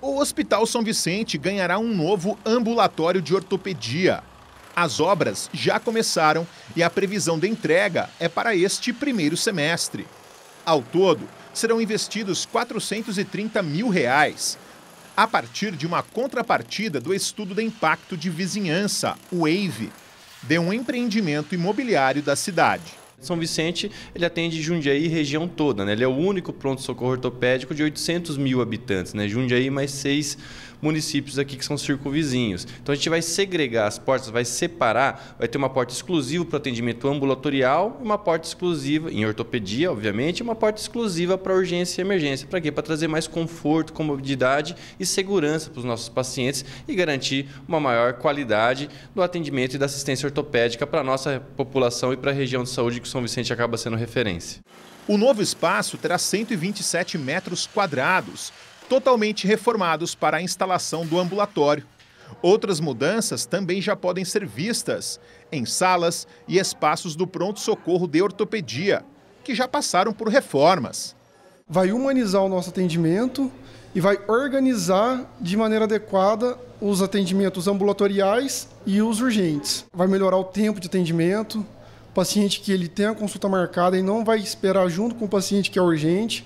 O Hospital São Vicente ganhará um novo ambulatório de ortopedia. As obras já começaram e a previsão de entrega é para este primeiro semestre. Ao todo, serão investidos 430 mil reais, a partir de uma contrapartida do estudo de impacto de vizinhança, o WAVE, de um empreendimento imobiliário da cidade. São Vicente, ele atende Jundiaí e região toda, né? Ele é o único pronto-socorro ortopédico de 800 mil habitantes, né? Jundiaí mais seis municípios aqui que são circunvizinhos. Então a gente vai segregar as portas, vai separar, vai ter uma porta exclusiva para atendimento ambulatorial e uma porta exclusiva em ortopedia, obviamente, e uma porta exclusiva para urgência e emergência. Para quê? Para trazer mais conforto, comodidade e segurança para os nossos pacientes e garantir uma maior qualidade do atendimento e da assistência ortopédica para a nossa população e para a região de saúde que são Vicente acaba sendo referência. O novo espaço terá 127 metros quadrados, totalmente reformados para a instalação do ambulatório. Outras mudanças também já podem ser vistas em salas e espaços do pronto-socorro de ortopedia, que já passaram por reformas. Vai humanizar o nosso atendimento e vai organizar de maneira adequada os atendimentos ambulatoriais e os urgentes. Vai melhorar o tempo de atendimento, paciente que ele tem a consulta marcada e não vai esperar junto com o paciente que é urgente.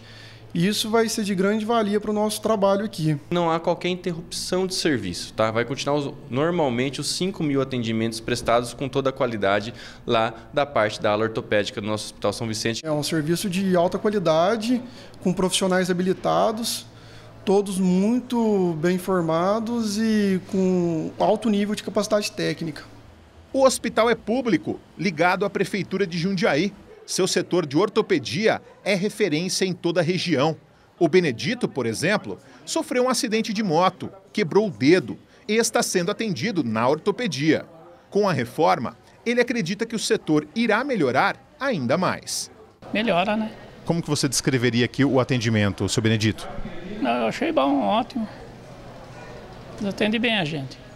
E isso vai ser de grande valia para o nosso trabalho aqui. Não há qualquer interrupção de serviço, tá? Vai continuar os, normalmente os 5 mil atendimentos prestados com toda a qualidade lá da parte da ala ortopédica do nosso Hospital São Vicente. É um serviço de alta qualidade, com profissionais habilitados, todos muito bem formados e com alto nível de capacidade técnica. O hospital é público, ligado à Prefeitura de Jundiaí. Seu setor de ortopedia é referência em toda a região. O Benedito, por exemplo, sofreu um acidente de moto, quebrou o dedo e está sendo atendido na ortopedia. Com a reforma, ele acredita que o setor irá melhorar ainda mais. Melhora, né? Como que você descreveria aqui o atendimento, seu Benedito? eu achei bom, ótimo. Atende bem a gente.